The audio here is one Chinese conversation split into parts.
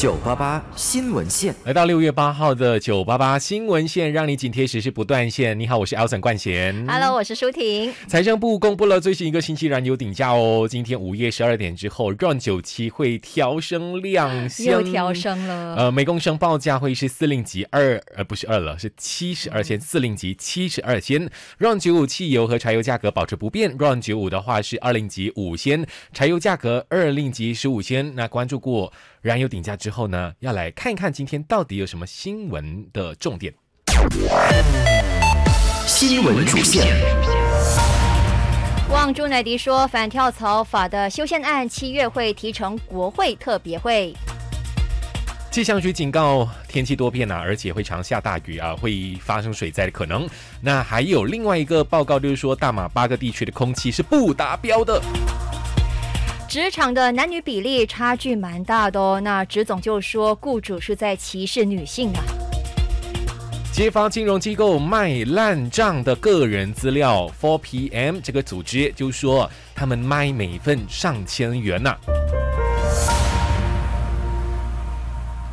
九八八新闻线来到六月八号的九八八新闻线，让你紧贴时事不断线。你好，我是 Alson 冠贤。Hello，我是舒婷。财政部公布了最新一个星期燃油顶价哦。今天午夜十二点之后，Run 九七会调升量，又调升了。呃，每公升报价会是四令级二，呃，不是二了，是七十二先四令级七十二先。Run 九五汽油和柴油价格保持不变。Run 九五的话是二令级五先，柴油价格二令级十五先。那关注过。燃油顶价之后呢，要来看一看今天到底有什么新闻的重点。新闻主线：旺朱乃迪说反跳槽法的修宪案七月会提成国会特别会。气象局警告天气多变啊，而且会常下大雨啊，会发生水灾的可能。那还有另外一个报告，就是说大马八个地区的空气是不达标的。职场的男女比例差距蛮大的哦，那职总就说雇主是在歧视女性啊。揭发金融机构卖烂账的个人资料，Four PM 这个组织就说他们卖每份上千元呐。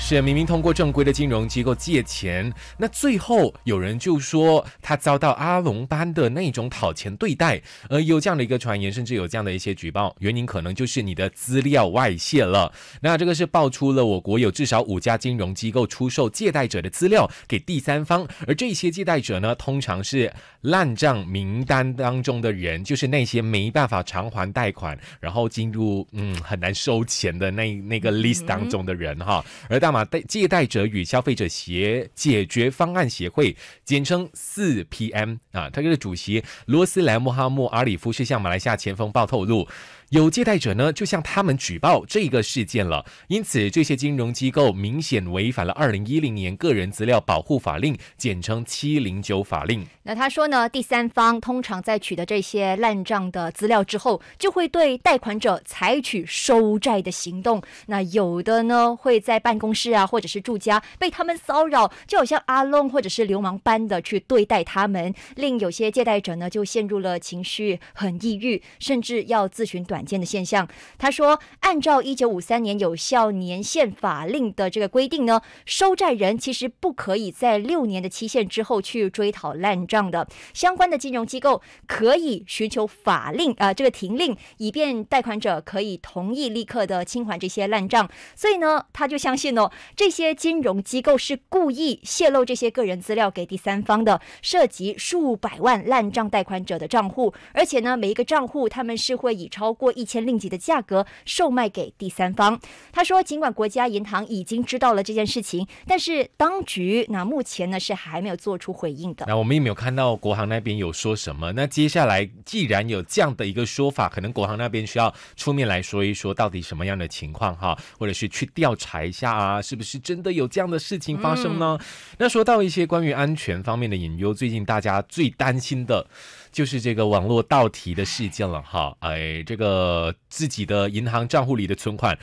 是明明通过正规的金融机构借钱，那最后有人就说他遭到阿龙班的那种讨钱对待，而有这样的一个传言，甚至有这样的一些举报，原因可能就是你的资料外泄了。那这个是爆出了我国有至少五家金融机构出售借贷者的资料给第三方，而这些借贷者呢，通常是烂账名单当中的人，就是那些没办法偿还贷款，然后进入嗯很难收钱的那那个 list 当中的人哈，而当马贷借贷者与消费者协解决方案协会，简称四 PM 啊，他就是主席罗斯莱穆哈木阿里夫，是向马来西亚前锋报透露。有借贷者呢，就向他们举报这个事件了。因此，这些金融机构明显违反了二零一零年个人资料保护法令，简称七零九法令。那他说呢，第三方通常在取得这些烂账的资料之后，就会对贷款者采取收债的行动。那有的呢，会在办公室啊，或者是住家被他们骚扰，就好像阿龙或者是流氓般的去对待他们，令有些借贷者呢就陷入了情绪很抑郁，甚至要自寻短。罕见的现象。他说，按照一九五三年有效年限法令的这个规定呢，收债人其实不可以在六年的期限之后去追讨烂账的。相关的金融机构可以寻求法令啊，这个停令，以便贷款者可以同意立刻的清还这些烂账。所以呢，他就相信哦，这些金融机构是故意泄露这些个人资料给第三方的，涉及数百万烂账贷款者的账户，而且呢，每一个账户他们是会以超过。一千令吉的价格售卖给第三方。他说，尽管国家银行已经知道了这件事情，但是当局那目前呢是还没有做出回应的。那我们也没有看到国行那边有说什么。那接下来，既然有这样的一个说法，可能国行那边需要出面来说一说到底什么样的情况哈，或者是去调查一下啊，是不是真的有这样的事情发生呢？那说到一些关于安全方面的隐忧，最近大家最担心的。就是这个网络盗提的事件了哈，哎，这个自己的银行账户里的存款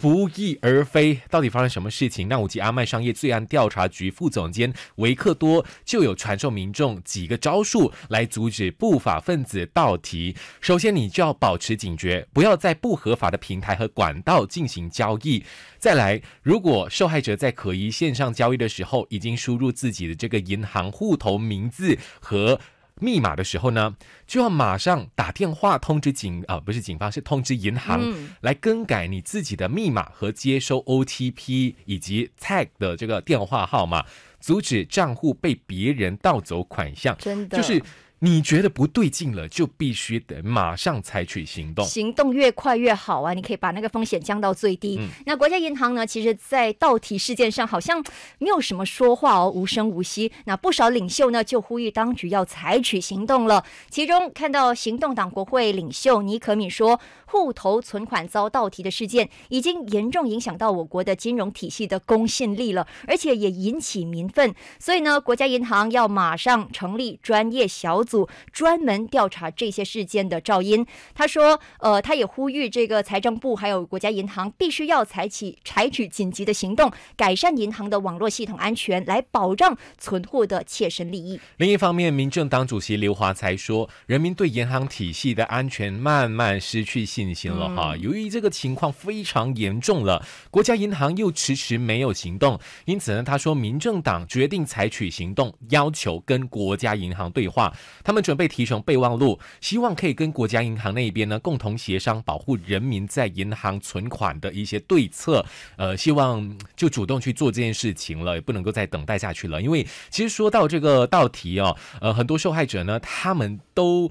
不翼而飞，到底发生什么事情？那五及阿麦商业罪案调查局副总监维克多就有传授民众几个招数来阻止不法分子盗提。首先，你就要保持警觉，不要在不合法的平台和管道进行交易。再来，如果受害者在可疑线上交易的时候，已经输入自己的这个银行户头名字和。密码的时候呢，就要马上打电话通知警啊，不是警方，是通知银行来更改你自己的密码和接收 OTP 以及 Tag 的这个电话号码，阻止账户被别人盗走款项。真的就是。你觉得不对劲了，就必须得马上采取行动，行动越快越好啊！你可以把那个风险降到最低。那国家银行呢？其实，在倒提事件上，好像没有什么说话，而无声无息。那不少领袖呢，就呼吁当局要采取行动了。其中，看到行动党国会领袖尼可敏说：“户头存款遭倒提的事件，已经严重影响到我国的金融体系的公信力了，而且也引起民愤。所以呢，国家银行要马上成立专业小组。”组专门调查这些事件的噪音。他说，呃，他也呼吁这个财政部还有国家银行必须要采取采取紧急的行动，改善银行的网络系统安全，来保障存户的切身利益。另一方面，民政党主席刘华才说，人民对银行体系的安全慢慢失去信心了哈。由于这个情况非常严重了，国家银行又迟迟没有行动，因此呢，他说民政党决定采取行动，要求跟国家银行对话。他们准备提成备忘录，希望可以跟国家银行那边呢共同协商保护人民在银行存款的一些对策。呃，希望就主动去做这件事情了，也不能够再等待下去了。因为其实说到这个道题哦，呃，很多受害者呢，他们都。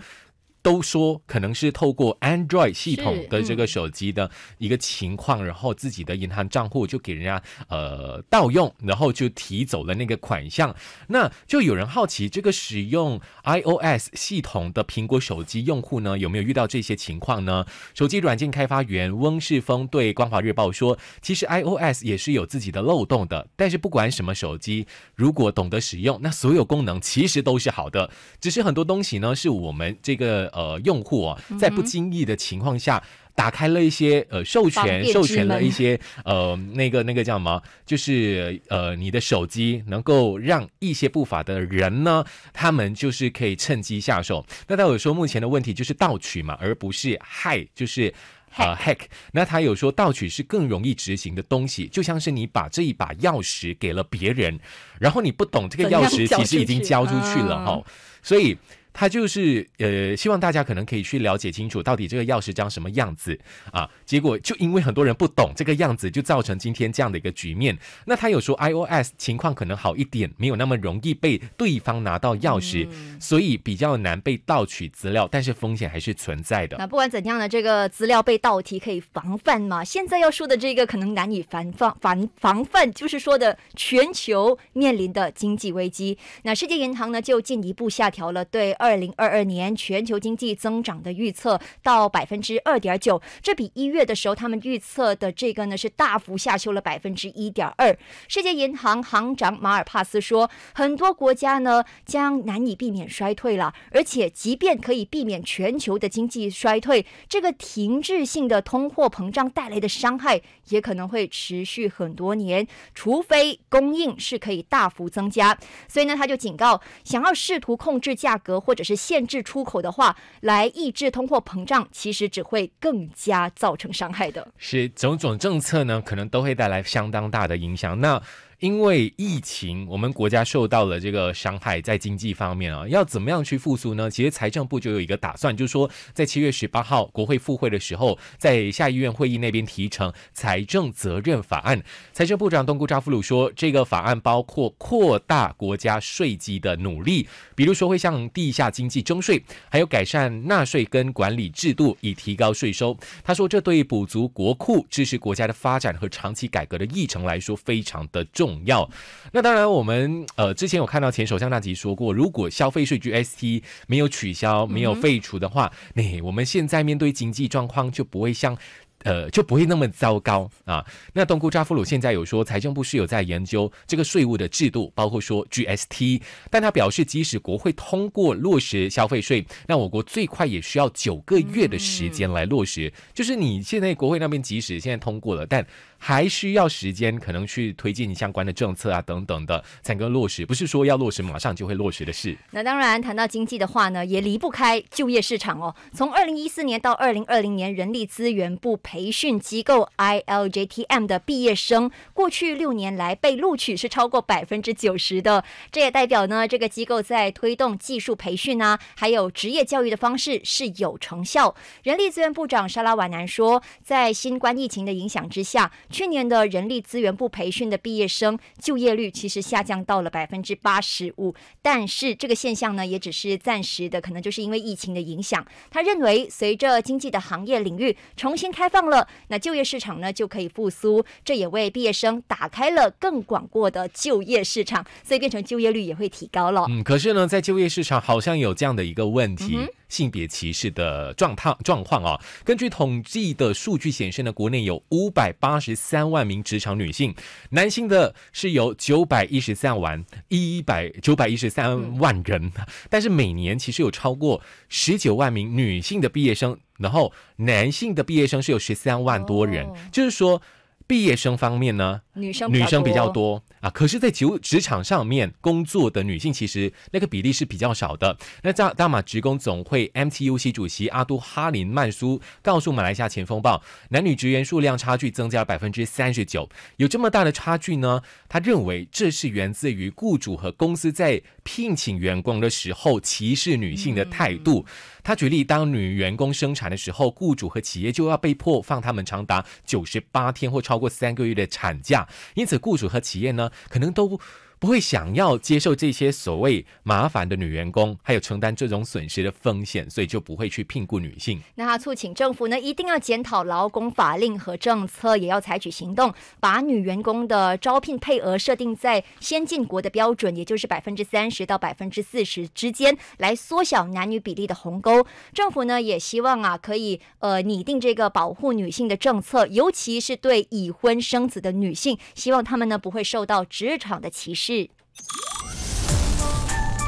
都说可能是透过 Android 系统的这个手机的一个情况，然后自己的银行账户就给人家呃盗用，然后就提走了那个款项。那就有人好奇，这个使用 iOS 系统的苹果手机用户呢，有没有遇到这些情况呢？手机软件开发员翁世峰对《光华日报》说：“其实 iOS 也是有自己的漏洞的，但是不管什么手机，如果懂得使用，那所有功能其实都是好的。只是很多东西呢，是我们这个。”呃，用户啊，在不经意的情况下，打开了一些呃授权，授权了一些呃那个那个叫什么？就是呃，你的手机能够让一些不法的人呢，他们就是可以趁机下手。那他有说，目前的问题就是盗取嘛，而不是害，就是呃 hack。那他有说，盗取是更容易执行的东西，就像是你把这一把钥匙给了别人，然后你不懂这个钥匙其实已经交出去了哈，所以。他就是呃，希望大家可能可以去了解清楚到底这个钥匙长什么样子啊？结果就因为很多人不懂这个样子，就造成今天这样的一个局面。那他有说 iOS 情况可能好一点，没有那么容易被对方拿到钥匙，所以比较难被盗取资料，但是风险还是存在的。那不管怎样的这个资料被盗题可以防范嘛？现在要说的这个可能难以防防防防范，就是说的全球面临的经济危机。那世界银行呢就进一步下调了对二。二零二二年全球经济增长的预测到百分之二点九，这比一月的时候他们预测的这个呢是大幅下修了百分之一点二。世界银行行长马尔帕斯说，很多国家呢将难以避免衰退了，而且即便可以避免全球的经济衰退，这个停滞性的通货膨胀带来的伤害也可能会持续很多年，除非供应是可以大幅增加。所以呢，他就警告，想要试图控制价格或只是限制出口的话，来抑制通货膨胀，其实只会更加造成伤害的。是种种政策呢，可能都会带来相当大的影响。那。因为疫情，我们国家受到了这个伤害，在经济方面啊，要怎么样去复苏呢？其实财政部就有一个打算，就是说在七月十八号国会复会的时候，在下议院会议那边提成财政责任法案。财政部长东姑扎夫鲁说，这个法案包括扩大国家税基的努力，比如说会向地下经济征税，还有改善纳税跟管理制度，以提高税收。他说，这对补足国库、支持国家的发展和长期改革的议程来说，非常的重。重要，那当然，我们呃之前有看到前首相纳吉说过，如果消费税 g ST 没有取消、没有废除的话，那我们现在面对经济状况就不会像呃就不会那么糟糕啊。那东姑扎夫鲁现在有说，财政部是有在研究这个税务的制度，包括说 GST，但他表示，即使国会通过落实消费税，那我国最快也需要九个月的时间来落实。就是你现在国会那边即使现在通过了，但还需要时间，可能去推进相关的政策啊等等的才能够落实，不是说要落实马上就会落实的事。那当然，谈到经济的话呢，也离不开就业市场哦。从二零一四年到二零二零年，人力资源部培训机构 ILJTM 的毕业生，过去六年来被录取是超过百分之九十的。这也代表呢，这个机构在推动技术培训啊，还有职业教育的方式是有成效。人力资源部长沙拉瓦南说，在新冠疫情的影响之下。去年的人力资源部培训的毕业生就业率其实下降到了百分之八十五，但是这个现象呢，也只是暂时的，可能就是因为疫情的影响。他认为，随着经济的行业领域重新开放了，那就业市场呢就可以复苏，这也为毕业生打开了更广阔的就业市场，所以变成就业率也会提高了。嗯，可是呢，在就业市场好像有这样的一个问题。性别歧视的状态状况啊，根据统计的数据显示呢，国内有五百八十三万名职场女性，男性的是有九百一十三万一百九百一十三万人，但是每年其实有超过十九万名女性的毕业生，然后男性的毕业生是有十三万多人，就是说毕业生方面呢，女生女生比较多。啊！可是，在职职场上面工作的女性，其实那个比例是比较少的。那大大马职工总会 （MTUC） 主席阿都哈林曼苏告诉马来西亚前锋报，男女职员数量差距增加了百分之三十九。有这么大的差距呢？他认为这是源自于雇主和公司在聘请员工的时候歧视女性的态度。他举例，当女员工生产的时候，雇主和企业就要被迫放他们长达九十八天或超过三个月的产假，因此雇主和企业呢，可能都。不会想要接受这些所谓麻烦的女员工，还有承担这种损失的风险，所以就不会去聘雇女性。那他促请政府呢，一定要检讨劳工法令和政策，也要采取行动，把女员工的招聘配额设定在先进国的标准，也就是百分之三十到百分之四十之间，来缩小男女比例的鸿沟。政府呢，也希望啊，可以呃拟定这个保护女性的政策，尤其是对已婚生子的女性，希望她们呢不会受到职场的歧视。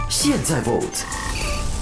现在 vote。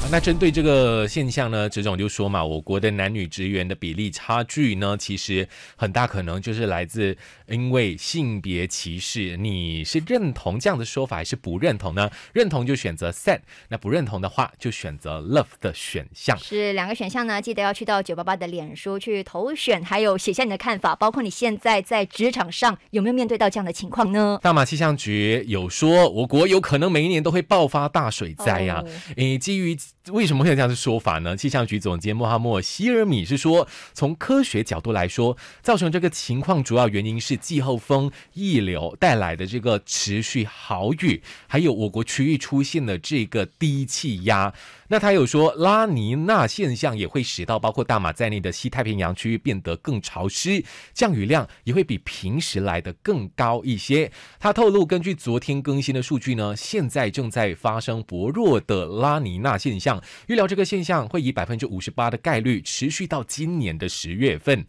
那针对这个现象呢，植总就说嘛，我国的男女职员的比例差距呢，其实很大可能就是来自因为性别歧视。你是认同这样的说法还是不认同呢？认同就选择 sad，那不认同的话就选择 love 的选项。是两个选项呢，记得要去到九八八的脸书去投选，还有写下你的看法，包括你现在在职场上有没有面对到这样的情况呢？大马气象局有说，我国有可能每一年都会爆发大水灾啊，诶，基于。为什么会有这样的说法呢？气象局总监穆哈默·希尔米是说，从科学角度来说，造成这个情况主要原因是季候风溢流带来的这个持续豪雨，还有我国区域出现的这个低气压。那他有说，拉尼娜现象也会使到包括大马在内的西太平洋区域变得更潮湿，降雨量也会比平时来的更高一些。他透露，根据昨天更新的数据呢，现在正在发生薄弱的拉尼娜现象，预料这个现象会以百分之五十八的概率持续到今年的十月份。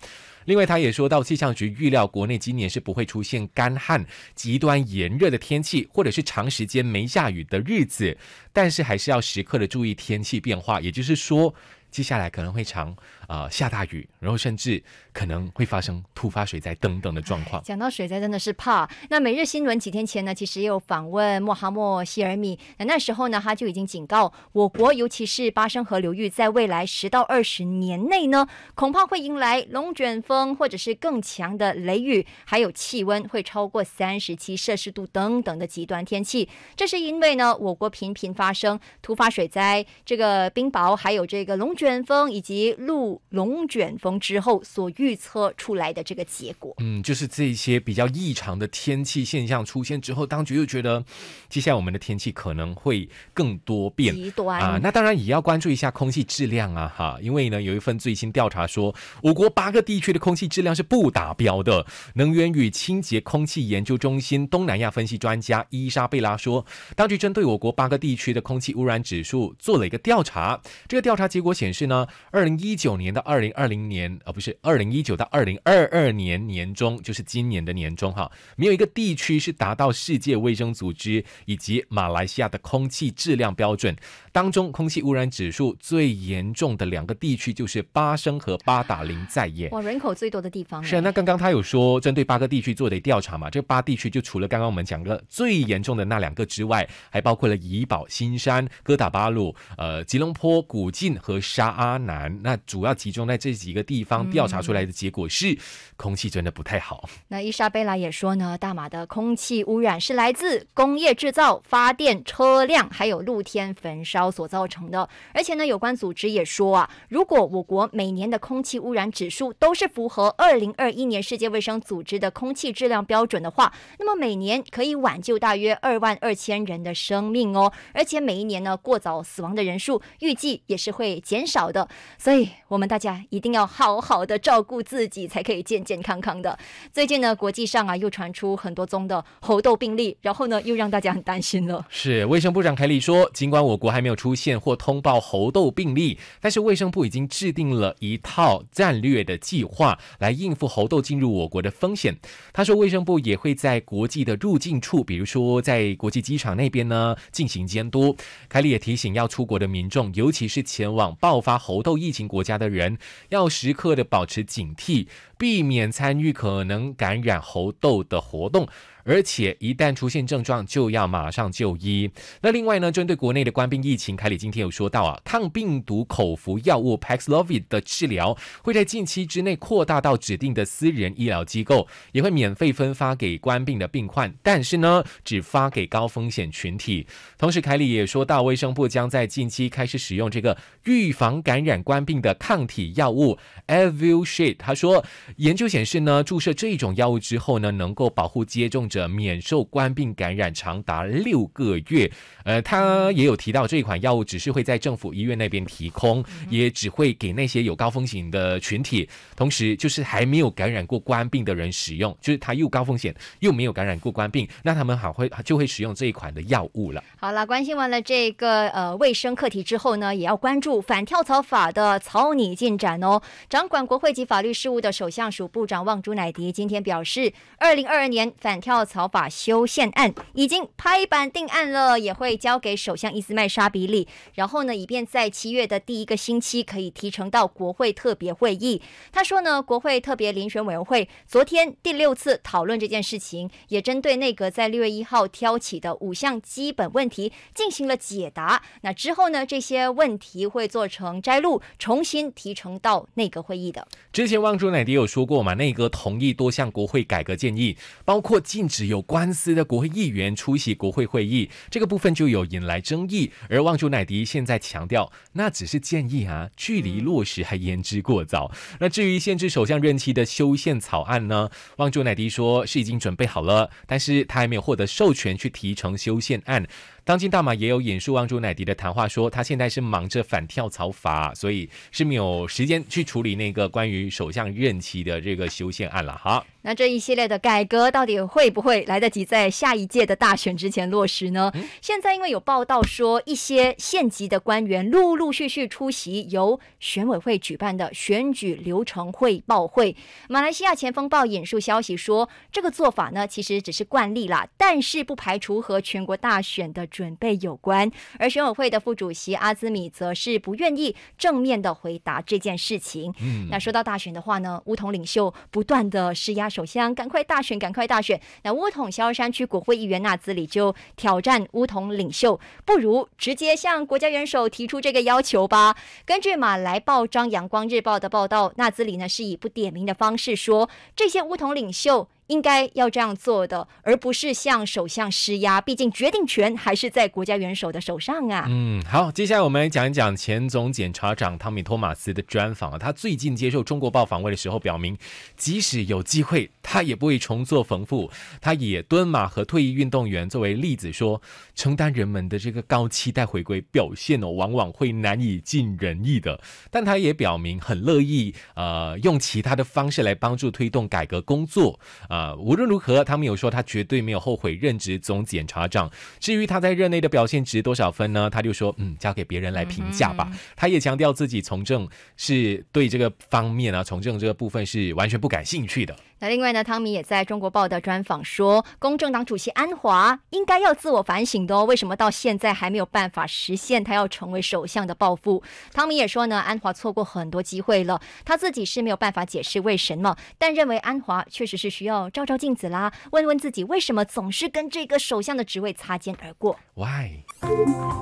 另外，他也说到，气象局预料国内今年是不会出现干旱、极端炎热的天气，或者是长时间没下雨的日子，但是还是要时刻的注意天气变化。也就是说，接下来可能会常啊下大雨，然后甚至。可能会发生突发水灾等等的状况。讲到水灾，真的是怕。那每日新闻几天前呢，其实也有访问莫哈默希尔米。那那时候呢，他就已经警告我国，尤其是巴生河流域，在未来十到二十年内呢，恐怕会迎来龙卷风，或者是更强的雷雨，还有气温会超过三十七摄氏度等等的极端天气。这是因为呢，我国频频发生突发水灾，这个冰雹，还有这个龙卷风以及路龙卷风之后所遇。预测出来的这个结果，嗯，就是这些比较异常的天气现象出现之后，当局又觉得，接下来我们的天气可能会更多变极端啊。那当然也要关注一下空气质量啊，哈，因为呢，有一份最新调查说，我国八个地区的空气质量是不达标的。能源与清洁空气研究中心东南亚分析专家伊莎贝拉说，当局针对我国八个地区的空气污染指数做了一个调查，这个调查结果显示呢，二零一九年到二零二零年，呃，不是二零一。一九到二零二二年年中，就是今年的年中哈，没有一个地区是达到世界卫生组织以及马来西亚的空气质量标准。当中空气污染指数最严重的两个地区就是巴生和八打林在也。哇，人口最多的地方。是。那刚刚他有说，针对八个地区做的调查嘛？这八地区就除了刚刚我们讲的最严重的那两个之外，还包括了怡保、新山、哥打巴鲁、呃吉隆坡、古晋和沙阿南。那主要集中在这几个地方调查出来。来的结果是，空气真的不太好。那伊莎贝拉也说呢，大马的空气污染是来自工业制造、发电、车辆，还有露天焚烧所造成的。而且呢，有关组织也说啊，如果我国每年的空气污染指数都是符合二零二一年世界卫生组织的空气质量标准的话，那么每年可以挽救大约二万二千人的生命哦。而且每一年呢，过早死亡的人数预计也是会减少的。所以，我们大家一定要好好的照。顾。顾自己才可以健健康康的。最近呢，国际上啊又传出很多宗的猴痘病例，然后呢又让大家很担心了。是卫生部长凯利说，尽管我国还没有出现或通报猴痘病例，但是卫生部已经制定了一套战略的计划来应付猴痘进入我国的风险。他说，卫生部也会在国际的入境处，比如说在国际机场那边呢进行监督。凯利也提醒要出国的民众，尤其是前往爆发猴痘疫情国家的人，要时刻的保持。警惕，避免参与可能感染猴痘的活动。而且一旦出现症状，就要马上就医。那另外呢，针对国内的官兵疫情，凯里今天有说到啊，抗病毒口服药物 Paxlovid 的治疗会在近期之内扩大到指定的私人医疗机构，也会免费分发给官兵的病患，但是呢，只发给高风险群体。同时，凯里也说到，卫生部将在近期开始使用这个预防感染官兵的抗体药物 e v i u s h i t 他说，研究显示呢，注射这种药物之后呢，能够保护接种者。的免受冠病感染长达六个月。呃，他也有提到，这一款药物只是会在政府医院那边提供，也只会给那些有高风险的群体，同时就是还没有感染过冠病的人使用。就是他又高风险又没有感染过冠病，那他们好会就会使用这一款的药物了。好了，关心完了这个呃卫生课题之后呢，也要关注反跳槽法的草拟进展哦。掌管国会及法律事务的首相署部长旺朱乃迪今天表示，二零二二年反跳《草法修宪案》已经拍板定案了，也会交给首相伊斯麦沙比里。然后呢，以便在七月的第一个星期可以提呈到国会特别会议。他说呢，国会特别遴选委员会昨天第六次讨论这件事情，也针对内阁在六月一号挑起的五项基本问题进行了解答。那之后呢，这些问题会做成摘录，重新提呈到内阁会议的。之前汪朱乃迪有说过嘛，内阁同意多项国会改革建议，包括进。只有官司的国会议员出席国会会议，这个部分就有引来争议。而旺珠乃迪现在强调，那只是建议啊，距离落实还言之过早。那至于限制首相任期的修宪草案呢？旺珠乃迪说是已经准备好了，但是他还没有获得授权去提成修宪案。当今大马也有引述王朱乃迪的谈话，说他现在是忙着反跳槽法，所以是没有时间去处理那个关于首相任期的这个修宪案了。哈，那这一系列的改革到底会不会来得及在下一届的大选之前落实呢？现在因为有报道说，一些县级的官员陆陆续续出席由选委会举办的选举流程汇报会。马来西亚前锋报引述消息说，这个做法呢其实只是惯例啦，但是不排除和全国大选的。准备有关，而选委会的副主席阿兹米则是不愿意正面的回答这件事情。嗯，那说到大选的话呢，乌统领袖不断的施压首相，赶快大选，赶快大选。那乌统萧山区国会议员纳兹里就挑战乌统领袖，不如直接向国家元首提出这个要求吧。根据马来报章《阳光日报》的报道，纳兹里呢是以不点名的方式说，这些乌统领袖。应该要这样做的，而不是向首相施压。毕竟决定权还是在国家元首的手上啊。嗯，好，接下来我们讲一讲前总检察长汤米·托马斯的专访啊。他最近接受《中国报》访问的时候表明，即使有机会，他也不会重做冯富。他也敦马和退役运动员作为例子，说承担人们的这个高期待回归表现哦，往往会难以尽人意的。但他也表明很乐意呃，用其他的方式来帮助推动改革工作啊。啊，无论如何，他们有说他绝对没有后悔任职总检察长。至于他在任内的表现值多少分呢？他就说，嗯，交给别人来评价吧。他也强调自己从政是对这个方面啊，从政这个部分是完全不感兴趣的。那另外呢，汤米也在中国报道专访说，公正党主席安华应该要自我反省的哦，为什么到现在还没有办法实现他要成为首相的抱负？汤米也说呢，安华错过很多机会了，他自己是没有办法解释为什么，但认为安华确实是需要照照镜子啦，问问自己为什么总是跟这个首相的职位擦肩而过。Why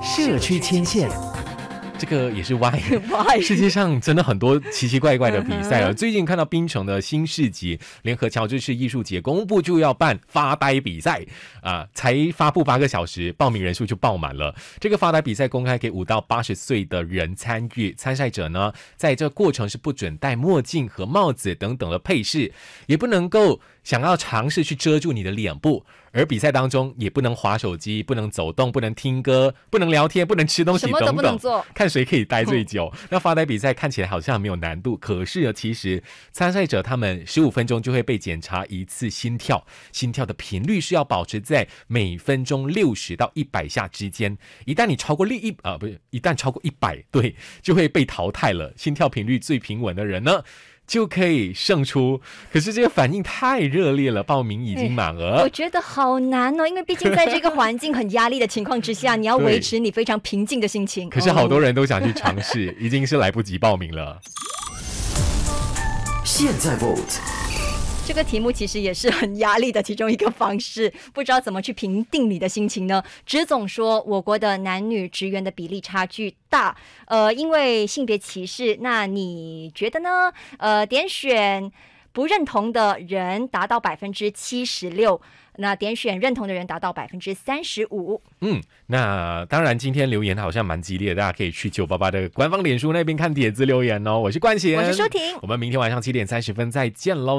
社区牵线。这个也是 Why？Why？世界上真的很多奇奇怪怪的比赛了。最近看到冰城的新世纪联合乔治市艺术节公布就要办发呆比赛啊，才发布八个小时，报名人数就爆满了。这个发呆比赛公开给五到八十岁的人参与，参赛者呢，在这过程是不准戴墨镜和帽子等等的配饰，也不能够想要尝试去遮住你的脸部。而比赛当中也不能划手机，不能走动，不能听歌，不能聊天，不能吃东西等等。看谁可以待最久。那发呆比赛看起来好像没有难度，可是呢，其实参赛者他们十五分钟就会被检查一次心跳，心跳的频率是要保持在每分钟六十到一百下之间。一旦你超过另一啊不是，一旦超过一百对，就会被淘汰了。心跳频率最平稳的人呢？就可以胜出，可是这个反应太热烈了，报名已经满了。我觉得好难哦，因为毕竟在这个环境很压力的情况之下，你要 维持你非常平静的心情。可是好多人都想去尝试，已经是来不及报名了。现在这个题目其实也是很压力的其中一个方式，不知道怎么去评定你的心情呢？只总说，我国的男女职员的比例差距大，呃，因为性别歧视。那你觉得呢？呃，点选不认同的人达到百分之七十六，那点选认同的人达到百分之三十五。嗯，那当然，今天留言好像蛮激烈，大家可以去九八八的官方脸书那边看帖子留言哦。我是冠贤，我是舒婷，我们明天晚上七点三十分再见喽。